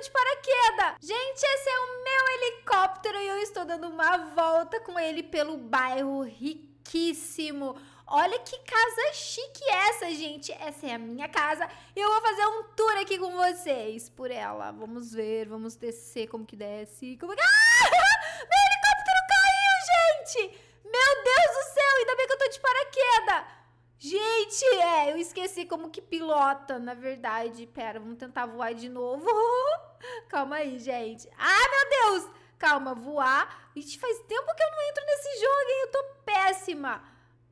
de paraquedas. Gente, esse é o meu helicóptero e eu estou dando uma volta com ele pelo bairro riquíssimo. Olha que casa chique essa, gente. Essa é a minha casa e eu vou fazer um tour aqui com vocês por ela. Vamos ver, vamos descer como que desce. Como... Ah! Meu helicóptero caiu, gente! Meu Deus do céu, ainda bem que eu tô de paraquedas. Gente, é, eu esqueci como que pilota, na verdade. Pera, vamos tentar voar de novo. Calma aí, gente. Ah, meu Deus! Calma, voar. Ixi, faz tempo que eu não entro nesse jogo, hein? Eu tô péssima.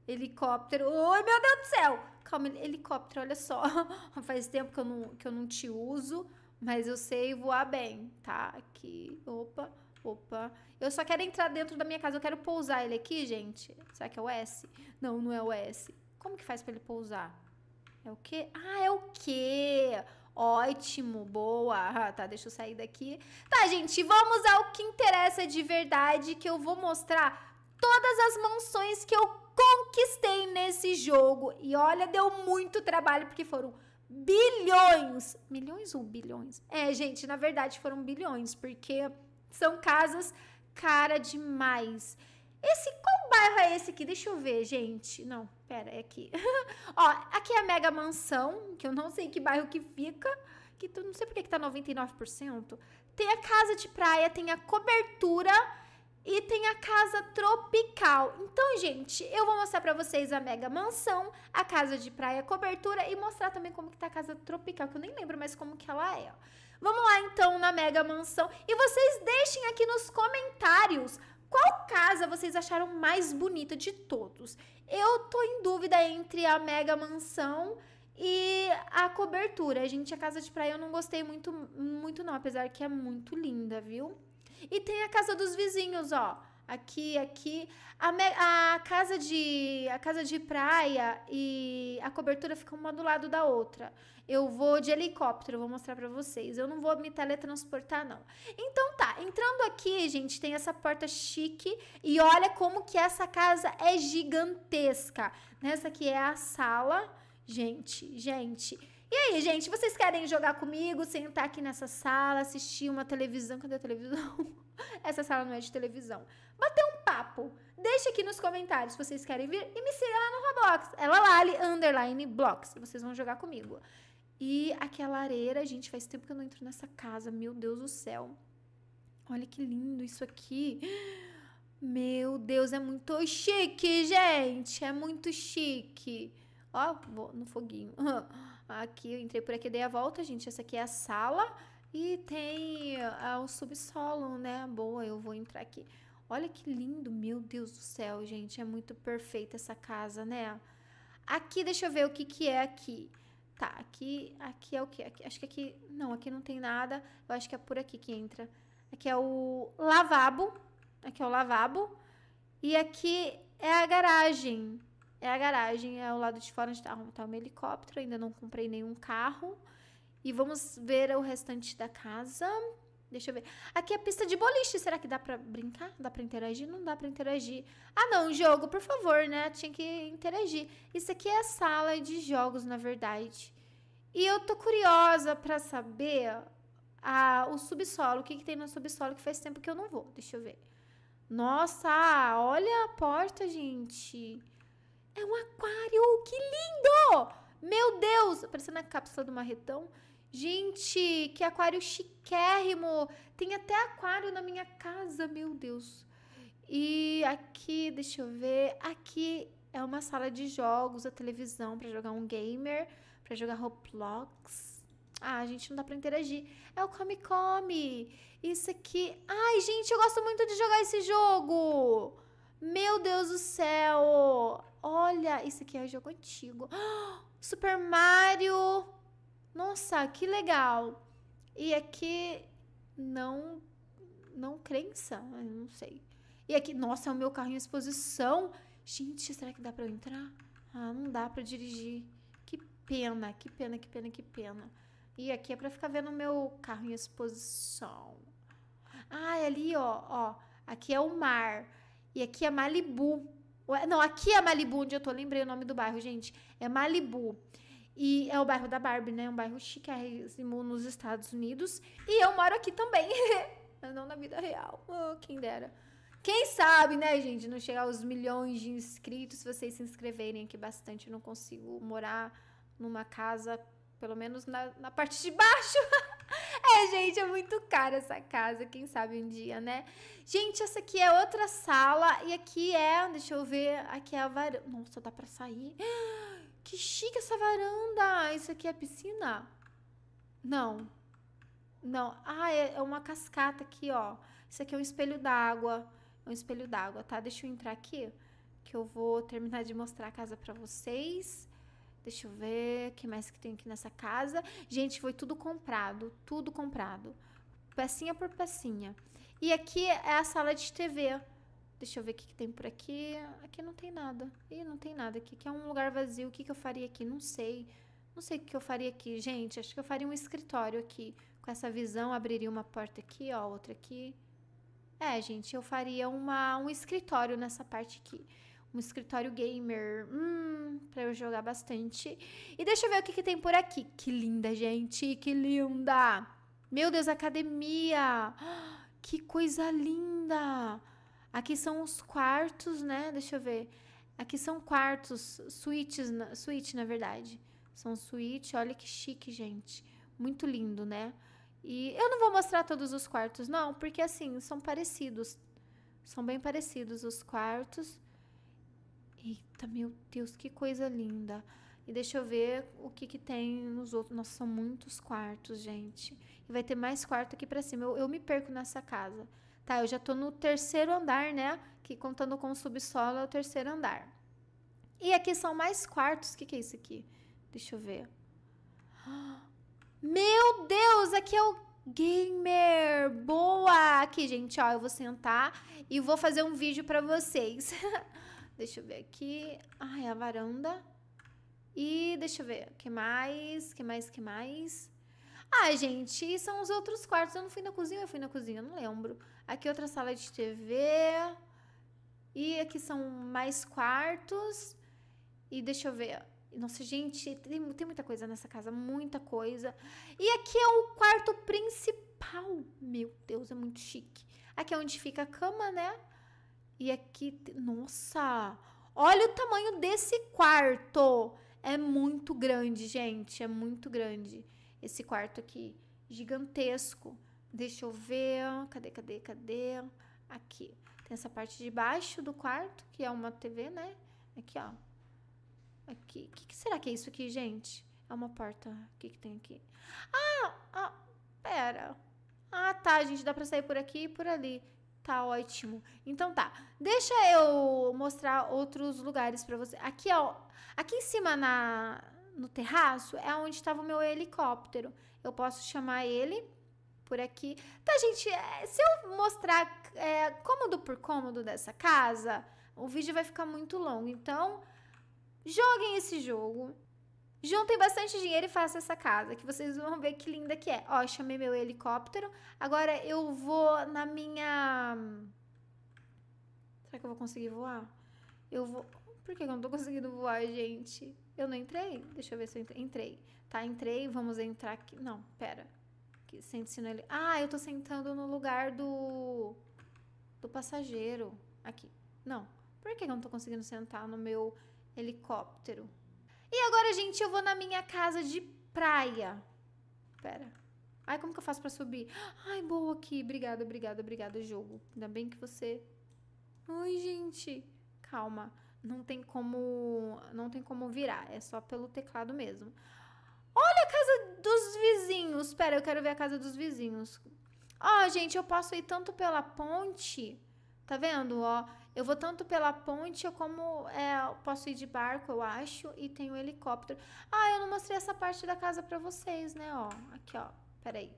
Helicóptero. Oi, meu Deus do céu! Calma, helicóptero, olha só. faz tempo que eu, não, que eu não te uso, mas eu sei voar bem, tá? Aqui, opa, opa. Eu só quero entrar dentro da minha casa. Eu quero pousar ele aqui, gente. Será que é o S? Não, não é o S. Como que faz pra ele pousar? É o quê? Ah, é o quê? Ótimo, boa. Ah, tá, deixa eu sair daqui. Tá, gente, vamos ao que interessa de verdade, que eu vou mostrar todas as mansões que eu conquistei nesse jogo. E olha, deu muito trabalho, porque foram bilhões. Milhões ou bilhões? É, gente, na verdade foram bilhões, porque são casas cara demais. Esse qual bairro é esse aqui? Deixa eu ver, gente. Não, pera, é aqui. Ó, aqui é a Mega Mansão, que eu não sei que bairro que fica, que tu não sei porque que tá 99%. Tem a casa de praia, tem a cobertura e tem a casa tropical. Então, gente, eu vou mostrar para vocês a mega mansão, a casa de praia, cobertura e mostrar também como que tá a casa tropical, que eu nem lembro mais como que ela é. Ó. Vamos lá então na mega mansão e vocês deixem aqui nos comentários qual casa vocês acharam mais bonita de todos? Eu tô em dúvida entre a mega mansão e a cobertura. Gente, a casa de praia eu não gostei muito, muito não, apesar que é muito linda, viu? E tem a casa dos vizinhos, ó aqui, aqui. A, me, a, casa de a casa de praia e a cobertura ficam uma do lado da outra. Eu vou de helicóptero, vou mostrar para vocês. Eu não vou me teletransportar não. Então tá, entrando aqui, gente, tem essa porta chique e olha como que essa casa é gigantesca. Nessa aqui é a sala. Gente, gente, e aí, gente, vocês querem jogar comigo, sentar aqui nessa sala, assistir uma televisão? Cadê a televisão? Essa sala não é de televisão. Bater um papo. Deixa aqui nos comentários se vocês querem vir e me siga lá no Roblox. Ela é Lali, underline, blocks. Vocês vão jogar comigo. E aquela areira, gente, faz tempo que eu não entro nessa casa. Meu Deus do céu. Olha que lindo isso aqui. Meu Deus, é muito chique, gente. É muito chique. Ó, vou no foguinho. Aqui eu entrei por aqui, dei a volta, gente. Essa aqui é a sala e tem ah, o subsolo, né? Boa, eu vou entrar aqui. Olha que lindo, meu Deus do céu, gente. É muito perfeita essa casa, né? Aqui, deixa eu ver o que, que é aqui. Tá, aqui, aqui é o que? acho que aqui. Não, aqui não tem nada. Eu acho que é por aqui que entra. Aqui é o lavabo. Aqui é o lavabo. E aqui é a garagem é a garagem, é ao lado de fora onde tá, tá um helicóptero, ainda não comprei nenhum carro. E vamos ver o restante da casa. Deixa eu ver. Aqui é a pista de boliche. Será que dá pra brincar? Dá pra interagir? Não dá pra interagir. Ah, não, jogo, por favor, né? Tinha que interagir. Isso aqui é a sala de jogos, na verdade. E eu tô curiosa pra saber a, o subsolo. O que, que tem no subsolo que faz tempo que eu não vou. Deixa eu ver. Nossa, olha a porta, gente. É um aquário! Que lindo! Meu Deus! Parecendo a cápsula do marretão. Gente, que aquário chiquérrimo! Tem até aquário na minha casa, meu Deus. E aqui, deixa eu ver. Aqui é uma sala de jogos, a televisão para jogar um gamer, para jogar Roblox. Ah, a gente não dá pra interagir. É o Come Come. Isso aqui. Ai, gente, eu gosto muito de jogar esse jogo. Meu Deus do céu. Olha, isso aqui é jogo antigo. Super Mario! Nossa, que legal! E aqui não não crença, não sei. E aqui, nossa, é o meu carrinho em exposição. Gente, será que dá para eu entrar? Ah, não dá para dirigir. Que pena, que pena, que pena, que pena. E aqui é para ficar vendo o meu carro em exposição. Ah, é ali, ó, ó. Aqui é o mar. E aqui é Malibu. Não, aqui é Malibu, onde eu tô. Lembrei o nome do bairro, gente. É Malibu. E é o bairro da Barbie, né? É um bairro chiquérrimo nos Estados Unidos. E eu moro aqui também. não na vida real. Oh, quem dera. Quem sabe, né, gente? Não chegar aos milhões de inscritos. Se vocês se inscreverem aqui bastante, eu não consigo morar numa casa, pelo menos na, na parte de baixo. É, gente, é muito cara essa casa, quem sabe um dia, né? Gente, essa aqui é outra sala e aqui é, deixa eu ver, aqui é a varanda. Nossa, dá pra sair. Que chique essa varanda! Isso aqui é piscina? Não. Não. Ah, é, é uma cascata aqui, ó. Isso aqui é um espelho d'água. É um espelho d'água, tá? Deixa eu entrar aqui, que eu vou terminar de mostrar a casa pra vocês. Deixa eu ver, o que mais que tem aqui nessa casa? Gente, foi tudo comprado, tudo comprado. Pecinha por pecinha. E aqui é a sala de TV. Deixa eu ver o que, que, tem por aqui. Aqui não tem nada. Ih, não tem nada aqui. Aqui é um lugar vazio. O que, que eu faria aqui? Não sei. Não sei o que eu faria aqui. Gente, acho que eu faria um escritório aqui. Com essa visão, abriria uma porta aqui, ó, outra aqui. É, gente, eu faria uma, um escritório nessa parte aqui um escritório gamer, hum, pra eu jogar bastante. E deixa eu ver o que, que tem por aqui. Que linda, gente, que linda! Meu Deus, academia! Que coisa linda! Aqui são os quartos, né? Deixa eu ver. Aqui são quartos, suítes, suíte, na verdade. São suíte, olha que chique, gente. Muito lindo, né? E eu não vou mostrar todos os quartos, não, porque assim, são parecidos. São bem parecidos os quartos. Eita, tá, meu Deus, que coisa linda. E deixa eu ver o que, que tem nos outros. Nossa, são muitos quartos, gente. E vai ter mais quarto aqui pra cima. Eu, eu me perco nessa casa. Tá, eu já tô no terceiro andar, né? Que contando com o subsolo é o terceiro andar. E aqui são mais quartos. O que, que é isso aqui? Deixa eu ver. Meu Deus, aqui é o gamer. Boa! Aqui, gente, ó, eu vou sentar e vou fazer um vídeo para vocês. Deixa eu ver aqui. Ai, a varanda. E deixa eu ver, que mais? Que mais? Que mais? Ah, gente, são os outros quartos. Eu não fui na cozinha, eu fui na cozinha, eu não lembro. Aqui é outra sala de TV. E aqui são mais quartos. E deixa eu ver. Nossa, gente, tem, tem muita coisa nessa casa, muita coisa. E aqui é o quarto principal. Meu Deus, é muito chique. Aqui é onde fica a cama, né? E aqui, é nossa, olha o tamanho desse quarto. É muito grande, gente, é muito grande esse quarto aqui, gigantesco. Deixa eu ver, cadê, cadê, cadê? Aqui. Tem essa parte de baixo do quarto, que é uma TV, né? Aqui, ó. Aqui. O que, que, será que é isso aqui, gente? É uma porta. O que, que tem aqui? Ah, ah, pera. Ah, tá, gente. Dá pra sair por aqui e por ali. Tá ótimo. Então tá. Deixa eu mostrar outros lugares para você. Aqui, ó. Aqui em cima na no terraço é onde estava o meu helicóptero. Eu posso chamar ele por aqui. Tá, gente, é, se eu mostrar é, cômodo por cômodo dessa casa, o vídeo vai ficar muito longo. Então, joguem esse jogo. Juntem bastante dinheiro e façam essa casa, que vocês vão ver que linda que é. Ó, chamei meu helicóptero. Agora eu vou na minha... Será que eu vou conseguir voar? Eu vou... Por que eu não tô conseguindo voar, gente? Eu não entrei? Deixa eu ver se eu entrei. Entrei. Tá, entrei. Vamos entrar aqui. Não, pera. sente-se no... Ah, eu tô sentando no lugar do... Do passageiro. Aqui. Não. Por que eu não tô conseguindo sentar no meu helicóptero? E agora, gente, eu vou na minha casa de praia. Pera. Ai, como que eu faço pra subir? Ai, boa aqui. Obrigada, obrigada, obrigada, jogo. Ainda bem que você... Ai, gente. Calma. Não tem como... Não tem como virar. É só pelo teclado mesmo. Olha a casa dos vizinhos. Pera, eu quero ver a casa dos vizinhos. Ó, gente, eu posso ir tanto pela ponte... Tá vendo, ó? Eu vou tanto pela ponte como é, posso ir de barco, eu acho, e tem um helicóptero. Ah, eu não mostrei essa parte da casa para vocês, né? Ó, aqui, ó. Peraí.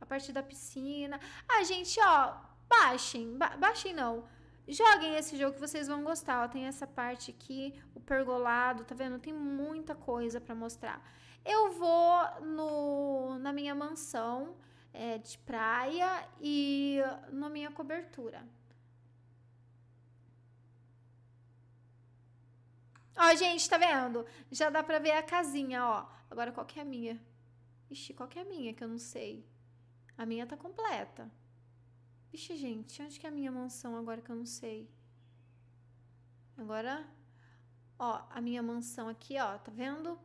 A parte da piscina. Ah, gente, ó, baixem, ba baixem não. Joguem esse jogo que vocês vão gostar. Ó, tem essa parte aqui, o pergolado, tá vendo? Tem muita coisa para mostrar. Eu vou no, na minha mansão é, de praia e uh, na minha cobertura. Ó, gente, tá vendo? Já dá pra ver a casinha, ó. Agora qual que é a minha? Ixi, qual que é a minha que eu não sei? A minha tá completa. Ixi, gente, onde que é a minha mansão agora que eu não sei? Agora, ó, a minha mansão aqui, ó, tá vendo?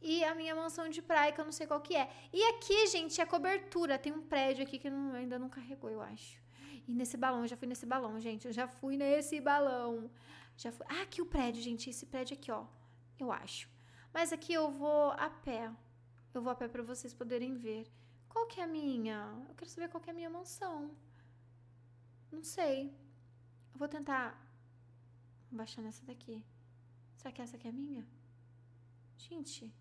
E a minha mansão de praia, que eu não sei qual que é. E aqui, gente, é cobertura. Tem um prédio aqui que não, ainda não carregou, eu acho. E nesse balão, eu já fui nesse balão, gente. Eu já fui nesse balão. Já fui. Ah, aqui o prédio, gente. Esse prédio aqui, ó. Eu acho. Mas aqui eu vou a pé. Eu vou a pé para vocês poderem ver. Qual que é a minha? Eu quero saber qual que é a minha mansão. Não sei. Eu vou tentar vou baixar nessa daqui. Será que essa aqui é a minha? Gente,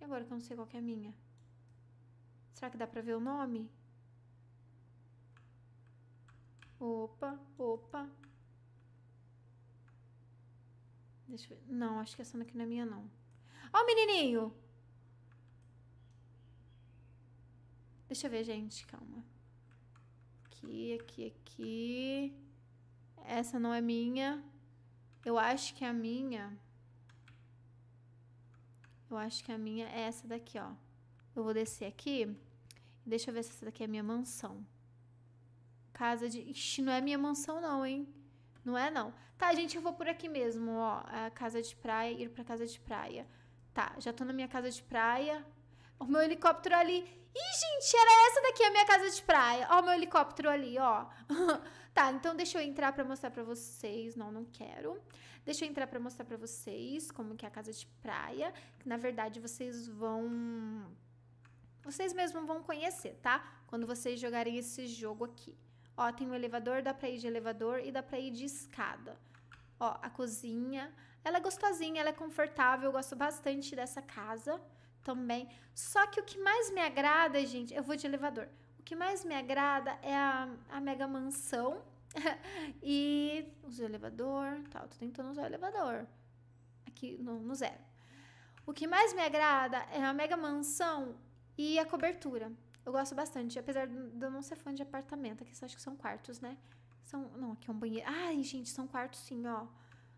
e agora que eu não sei qual que é a minha? Será que dá pra ver o nome? Opa, opa, Deixa eu ver. Não, acho que essa daqui não é minha, não. Ó o menininho! Deixa eu ver, gente. Calma. Aqui, aqui, aqui. Essa não é minha. Eu acho que é a minha... Eu acho que a minha é essa daqui, ó. Eu vou descer aqui. Deixa eu ver se essa daqui é minha mansão. Casa de... Ixi, não é minha mansão não, hein? Não é não. Tá, gente, eu vou por aqui mesmo, ó. A casa de praia, ir pra casa de praia. Tá, já tô na minha casa de praia. O meu helicóptero ali. Ih, gente, era essa daqui a minha casa de praia. Ó, o meu helicóptero ali, ó. tá, então deixa eu entrar pra mostrar pra vocês. Não, não quero. Deixa eu entrar pra mostrar pra vocês como que é a casa de praia. na verdade, vocês vão... Vocês mesmos vão conhecer, tá? Quando vocês jogarem esse jogo aqui. Ó, tem um elevador, dá pra ir de elevador e dá pra ir de escada. Ó, a cozinha. Ela é gostosinha, ela é confortável, eu gosto bastante dessa casa também. Só que o que mais me agrada, gente, eu vou de elevador. O que mais me agrada é a, a mega mansão e usa o elevador, tal. Tô tentando usar o elevador aqui no, no zero. O que mais me agrada é a mega mansão e a cobertura. Eu gosto bastante, apesar de eu não ser fã de apartamento, aqui acho que são quartos, né? São, não, aqui é um banheiro. Ai, gente, são quartos sim, ó.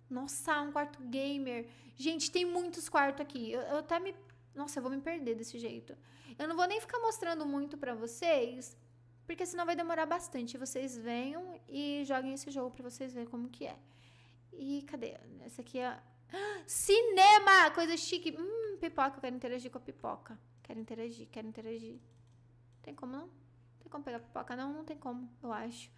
Nossa, um quarto gamer. Gente, tem muitos quartos aqui. Eu, eu até me. Nossa, eu vou me perder desse jeito. Eu não vou nem ficar mostrando muito para vocês, porque senão vai demorar bastante. Vocês venham e joguem esse jogo para vocês verem como que é. E cadê? Essa aqui é. Ah, cinema! Coisa chique. Hum, pipoca, eu quero interagir com a pipoca. Quero interagir, quero interagir. Tem como não? Tem como pegar pipoca? Não, não tem como, eu acho.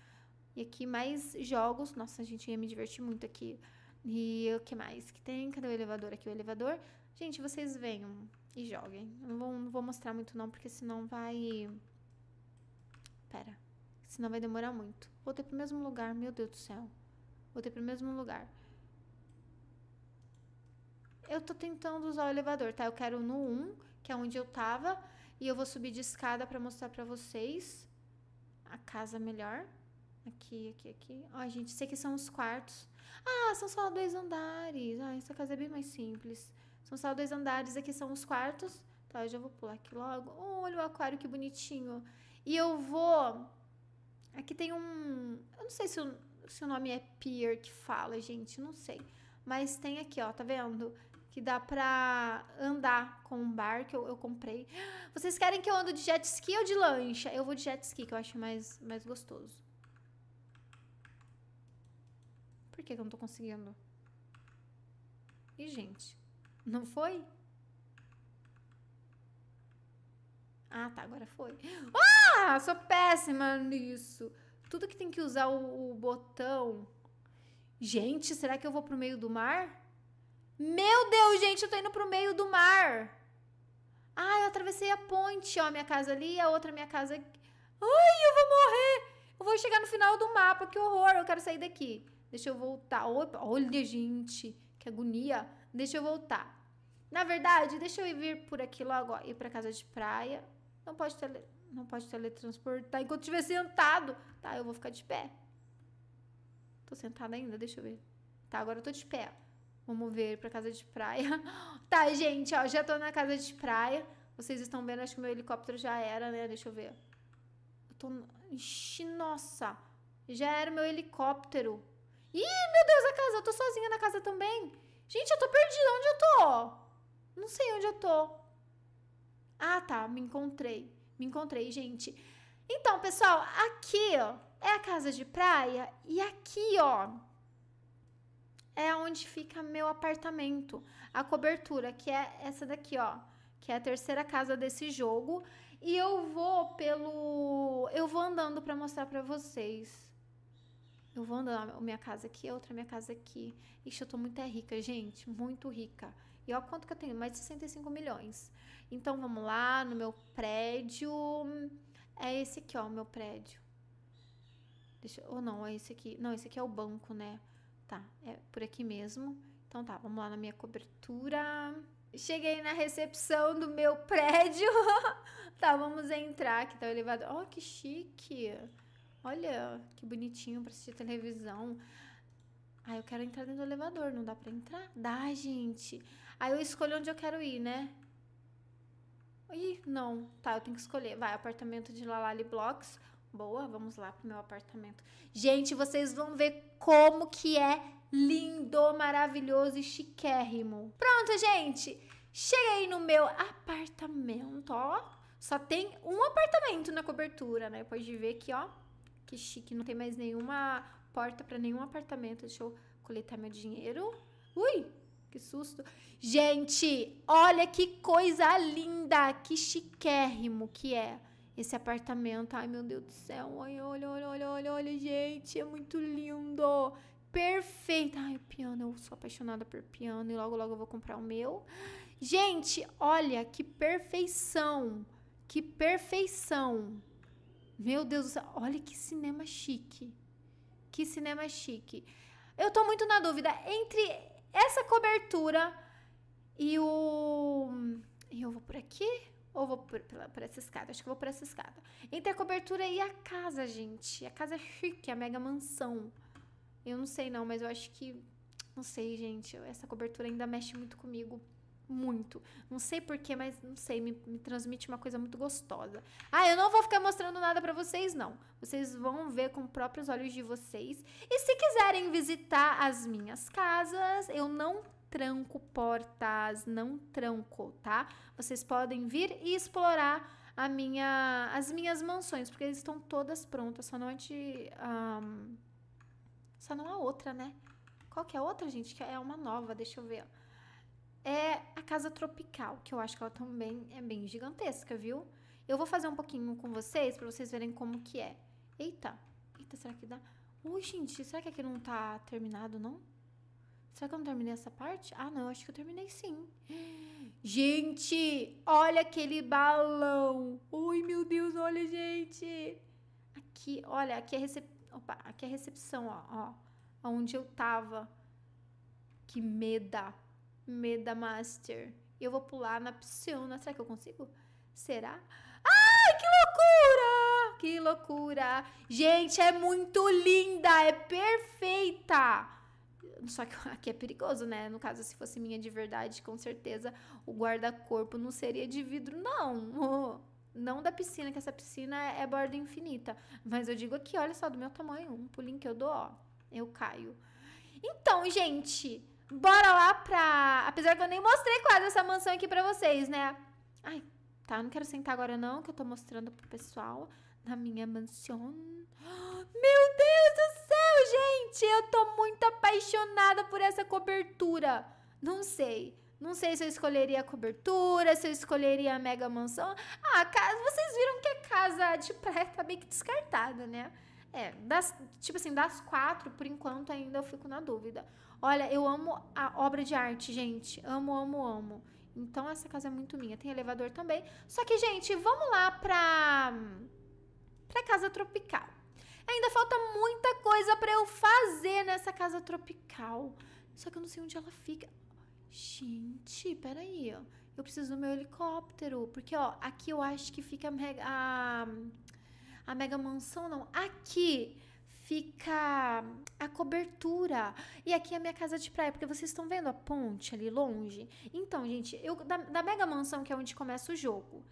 E aqui mais jogos. Nossa, a gente ia me divertir muito aqui. E o que mais que tem? Cadê o elevador? Aqui o elevador. Gente, vocês venham e joguem. Eu não vou, não vou mostrar muito não, porque senão vai... Pera. Senão vai demorar muito. Voltei pro mesmo lugar, meu Deus do céu. Voltei pro mesmo lugar. Eu tô tentando usar o elevador, tá? Eu quero no 1, que é onde eu tava. E eu vou subir de escada para mostrar para vocês a casa melhor. Aqui, aqui, aqui. Ó, gente, isso aqui são os quartos. Ah, são só dois andares. Ah, essa casa é bem mais simples. São só dois andares, aqui são os quartos. Tá, eu já vou pular aqui logo. Oh, olha o aquário, que bonitinho. E eu vou... Aqui tem um... Eu não sei se o, se o nome é pier que fala, gente, não sei. Mas tem aqui, ó, tá vendo? que dá pra andar com um bar que eu, eu, comprei. Vocês querem que eu ando de jet ski ou de lancha? Eu vou de jet ski, que eu acho mais, mais gostoso. Por que, que eu não tô conseguindo? E, gente, não foi? Ah, tá, agora foi. Ah, sou péssima nisso. Tudo que tem que usar o, o botão. Gente, será que eu vou pro meio do mar? Meu Deus, gente, eu tô indo pro meio do mar. Ah, eu atravessei a ponte, ó, minha casa ali, a outra minha casa aqui. Ai, eu vou morrer. Eu vou chegar no final do mapa, que horror, eu quero sair daqui. Deixa eu voltar. Opa, olha, gente, que agonia. Deixa eu voltar. Na verdade, deixa eu vir por aqui logo, ó, ir pra casa de praia. Não pode, tele... não pode teletransportar enquanto estiver sentado. Tá, eu vou ficar de pé. Tô sentada ainda, deixa eu ver. Tá, agora eu tô de pé. Vamos ver pra casa de praia. Tá, gente, ó, já tô na casa de praia. Vocês estão vendo, acho que meu helicóptero já era, né? Deixa eu ver. Eu tô... Ixi, nossa! Já era meu helicóptero. Ih, meu Deus, a casa! Eu tô sozinha na casa também. Gente, eu tô perdida. Onde eu tô? Não sei onde eu tô. Ah, tá. Me encontrei. Me encontrei, gente. Então, pessoal, aqui, ó, é a casa de praia. E aqui, ó, é onde fica meu apartamento. A cobertura, que é essa daqui, ó, que é a terceira casa desse jogo, e eu vou pelo eu vou andando para mostrar para vocês. Eu vou andando, minha casa aqui, outra minha casa aqui. Ixi, eu tô muito é rica, gente, muito rica. E olha quanto que eu tenho, mais de 65 milhões. Então vamos lá, no meu prédio. É esse aqui, ó, o meu prédio. Deixa, ou não, é esse aqui. Não, esse aqui é o banco, né? Tá, é por aqui mesmo. Então tá, vamos lá na minha cobertura. Cheguei na recepção do meu prédio. tá, vamos entrar. Aqui tá o elevador. Oh, que chique. Olha, que bonitinho pra assistir televisão. Ah, eu quero entrar dentro do elevador. Não dá pra entrar? Dá, gente. Aí eu escolho onde eu quero ir, né? Ih, não. Tá, eu tenho que escolher. Vai, apartamento de Lalali Blocks boa, vamos lá pro meu apartamento. Gente, vocês vão ver como que é lindo, maravilhoso e chiquérrimo. Pronto, gente! Cheguei no meu apartamento, ó. Só tem um apartamento na cobertura, né? Pode ver que, ó, que chique. Não tem mais nenhuma porta para nenhum apartamento. Deixa eu coletar meu dinheiro. Ui, que susto. Gente, olha que coisa linda, que chiquérrimo que é esse apartamento. Ai, meu Deus do céu, olha, olha, olha, olha, olha, olha, gente, é muito lindo. Perfeito. Ai, piano, eu sou apaixonada por piano e logo, logo eu vou comprar o meu. Gente, olha que perfeição. Que perfeição. Meu Deus do céu, olha que cinema chique. Que cinema chique. Eu tô muito na dúvida entre essa cobertura e o. Eu vou por aqui? Ou vou por, pela, por essa escada? Acho que vou por essa escada. Entre a cobertura e a casa, gente. A casa é chique, é a mega mansão. Eu não sei não, mas eu acho que. Não sei, gente. Essa cobertura ainda mexe muito comigo. Muito. Não sei porquê, mas não sei. Me, me transmite uma coisa muito gostosa. Ah, eu não vou ficar mostrando nada para vocês, não. Vocês vão ver com os próprios olhos de vocês. E se quiserem visitar as minhas casas, eu não tranco portas, não tranco, tá? Vocês podem vir e explorar a minha, as minhas mansões, porque eles estão todas prontas, só não é de. Um, só não há outra, né? Qual que é a outra, gente? Que é uma nova, deixa eu ver. É a Casa Tropical, que eu acho que ela também é bem gigantesca, viu? Eu vou fazer um pouquinho com vocês, para vocês verem como que é. Eita, eita, será que dá? Ui, gente, será que aqui não tá terminado, não? Será que eu não terminei essa parte? Ah, não, acho que eu terminei sim. Gente, olha aquele balão. Ui, meu Deus, olha, gente. Aqui, olha, aqui é, recep... Opa, aqui é a recepção, ó, ó. Onde eu tava. Que meda. Meda Master. Eu vou pular na piscina. Será que eu consigo? Será? Ai, que loucura! Que loucura! Gente, é muito linda, é perfeita! Só que aqui é perigoso, né? No caso, se fosse minha de verdade, com certeza o guarda-corpo não seria de vidro, não. Não da piscina, que essa piscina é borda infinita. Mas eu digo aqui, olha só, do meu tamanho, um pulinho que eu dou, ó, eu caio. Então, gente, bora lá pra. Apesar que eu nem mostrei quase essa mansão aqui pra vocês, né? Ai, tá, não quero sentar agora, não, que eu tô mostrando pro pessoal na minha mansão. Meu Deus do céu, gente! Eu tô apaixonada por essa cobertura. Não sei. Não sei se eu escolheria a cobertura, se eu escolheria a mega mansão. Ah, casa, vocês viram que a casa de praia tá meio que descartada, né? É, das, tipo assim, das quatro, por enquanto, ainda eu fico na dúvida. Olha, eu amo a obra de arte, gente. Amo, amo, amo. Então, essa casa é muito minha. Tem elevador também. Só que, gente, vamos lá pra, pra casa tropical. Ainda falta muita coisa para eu fazer nessa casa tropical. Só que eu não sei onde ela fica. Gente, peraí, ó. Eu preciso do meu helicóptero. Porque, ó, aqui eu acho que fica a mega, a, a mega mansão, não. Aqui fica a cobertura. E aqui é a minha casa de praia, porque vocês estão vendo a ponte ali longe? Então, gente, eu da, da mega mansão, que é onde começa o jogo,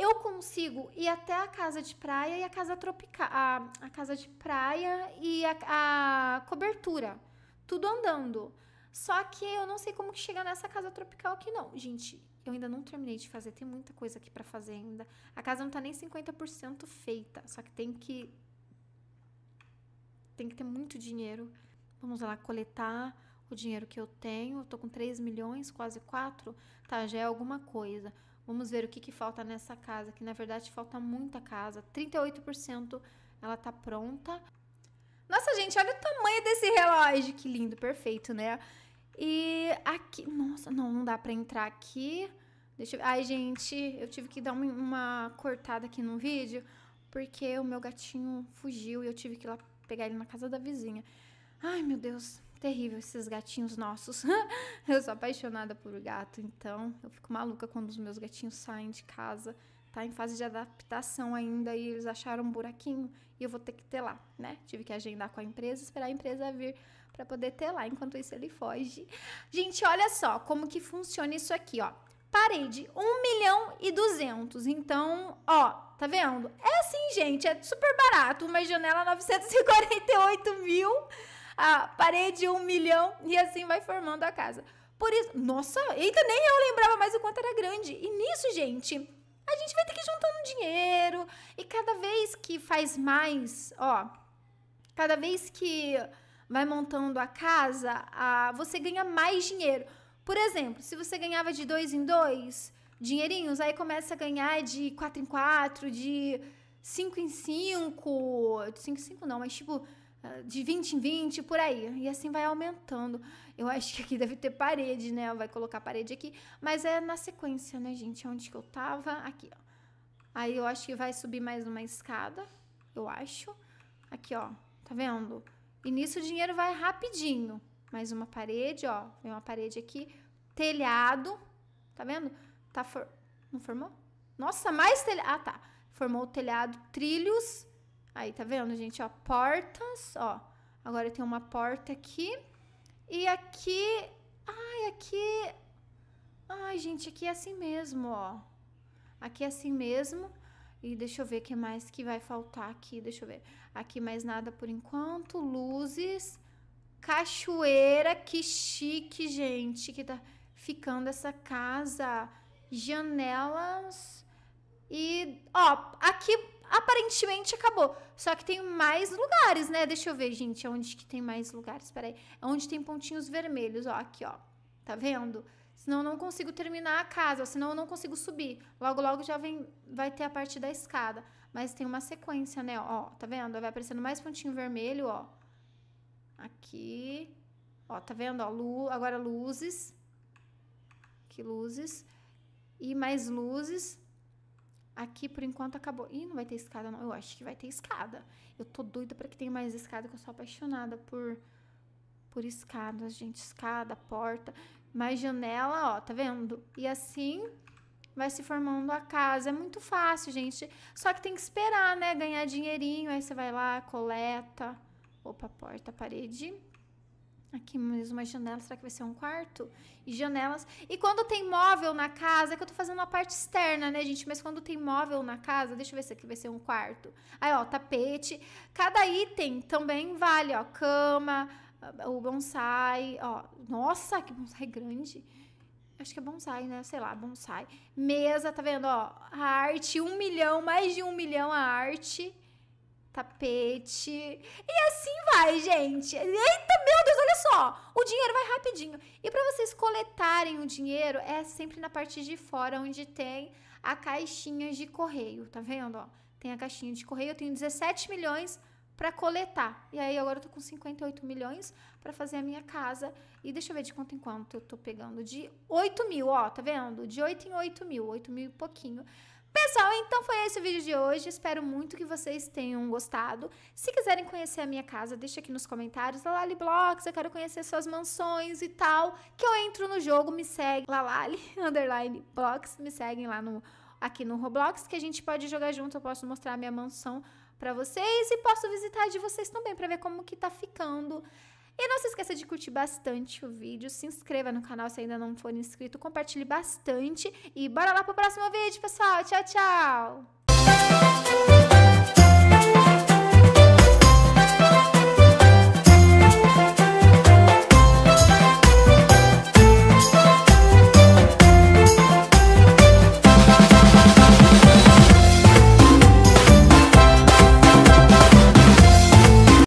eu consigo ir até a casa de praia e a casa tropical, a, a casa de praia e a, a, cobertura, tudo andando. Só que eu não sei como que nessa casa tropical aqui não. Gente, eu ainda não terminei de fazer, tem muita coisa aqui para fazer ainda. A casa não tá nem 50% feita, só que tem que tem que ter muito dinheiro. Vamos lá coletar o dinheiro que eu tenho. Eu tô com 3 milhões, quase 4, tá, já é alguma coisa. Vamos ver o que, que falta nessa casa, que na verdade falta muita casa. 38% ela tá pronta. Nossa, gente, olha o tamanho desse relógio. Que lindo, perfeito, né? E aqui... Nossa, não, não dá pra entrar aqui. Deixa eu... Ai, gente, eu tive que dar uma, uma cortada aqui no vídeo, porque o meu gatinho fugiu e eu tive que ir lá pegar ele na casa da vizinha. Ai, meu Deus terrível esses gatinhos nossos. eu sou apaixonada por gato, então eu fico maluca quando os meus gatinhos saem de casa. Tá em fase de adaptação ainda e eles acharam um buraquinho e eu vou ter que ter lá, né? Tive que agendar com a empresa, esperar a empresa vir para poder ter lá. Enquanto isso ele foge. Gente, olha só como que funciona isso aqui, ó. Parede 1 milhão e 200. Então, ó, Tá vendo? É assim, gente, é super barato. Uma janela 948 mil a parede um milhão e assim vai formando a casa. Por isso, nossa, eita, nem eu lembrava mais o quanto era grande. E nisso, gente, a gente vai ter que ir juntando dinheiro e cada vez que faz mais, ó, cada vez que vai montando a casa, a, você ganha mais dinheiro. Por exemplo, se você ganhava de dois em dois dinheirinhos, aí começa a ganhar de quatro em quatro, de cinco em cinco, de cinco em cinco não, mas tipo de 20 em 20, por aí. E assim vai aumentando. Eu acho que aqui deve ter parede, né? Vai colocar parede aqui. Mas é na sequência, né, gente? É onde que eu tava? Aqui, ó. Aí eu acho que vai subir mais uma escada, eu acho. Aqui, ó. Tá vendo? E nisso o dinheiro vai rapidinho. Mais uma parede, ó. Vem uma parede aqui. Telhado. Tá vendo? Tá for... Não formou? Nossa, mais telhado. Ah, tá. Formou o telhado. Trilhos Aí, tá vendo, gente? Ó, portas, ó. Agora tem uma porta aqui. E aqui... Ai, aqui... Ai, gente, aqui é assim mesmo, ó. Aqui é assim mesmo. E deixa eu ver o que mais que vai faltar aqui. Deixa eu ver. Aqui mais nada por enquanto. Luzes. Cachoeira. Que chique, gente. Que tá ficando essa casa. Janelas. E, ó, aqui aparentemente acabou. Só que tem mais lugares, né? Deixa eu ver, gente, onde que tem mais lugares? Peraí. É onde tem pontinhos vermelhos, ó, aqui, ó. Tá vendo? Senão eu não consigo terminar a casa, senão eu não consigo subir. Logo, logo já vem, vai ter a parte da escada. Mas tem uma sequência, né? Ó, tá vendo? Vai aparecendo mais pontinho vermelho, ó. Aqui. Ó, tá vendo? Ó, lu, agora luzes. Que luzes. E mais luzes. Aqui por enquanto acabou. Ih, não vai ter escada não. Eu acho que vai ter escada. Eu tô doida para que tenha mais escada, que eu sou apaixonada por por escadas, gente, escada, porta, mais janela, ó, tá vendo? E assim vai se formando a casa. É muito fácil, gente. Só que tem que esperar, né? Ganhar dinheirinho, aí você vai lá, coleta. Opa, porta, parede. Aqui mais uma janela, será que vai ser um quarto? E janelas. E quando tem móvel na casa, é que eu tô fazendo a parte externa, né, gente? Mas quando tem móvel na casa, deixa eu ver se aqui vai ser um quarto. Aí, ó, tapete. Cada item também vale, ó. Cama, o bonsai, ó. Nossa, que bonsai grande. Acho que é bonsai, né? Sei lá, bonsai. Mesa, tá vendo? Ó, a arte, um milhão, mais de um milhão a arte tapete. E assim vai, gente. Eita, meu Deus, olha só! O dinheiro vai rapidinho. E para vocês coletarem o dinheiro, é sempre na parte de fora, onde tem a caixinha de correio. Tá vendo? Ó, tem a caixinha de correio. Eu tenho 17 milhões para coletar. E aí agora eu tô com 58 milhões para fazer a minha casa. E deixa eu ver de quanto em quanto eu tô pegando. De 8 mil, ó, tá vendo? De 8 em 8 mil, 8 mil e pouquinho. Pessoal, então foi esse o vídeo de hoje. Espero muito que vocês tenham gostado. Se quiserem conhecer a minha casa, deixa aqui nos comentários. Lalali Blocks, eu quero conhecer suas mansões e tal. Que eu entro no jogo, me segue. Lalali, underline, blocks. Me seguem lá no, aqui no Roblox, que a gente pode jogar junto. Eu posso mostrar a minha mansão pra vocês e posso visitar de vocês também pra ver como que tá ficando. E não se esqueça de curtir bastante o vídeo, se inscreva no canal se ainda não for inscrito, compartilhe bastante e bora lá pro próximo vídeo, pessoal. Tchau, tchau.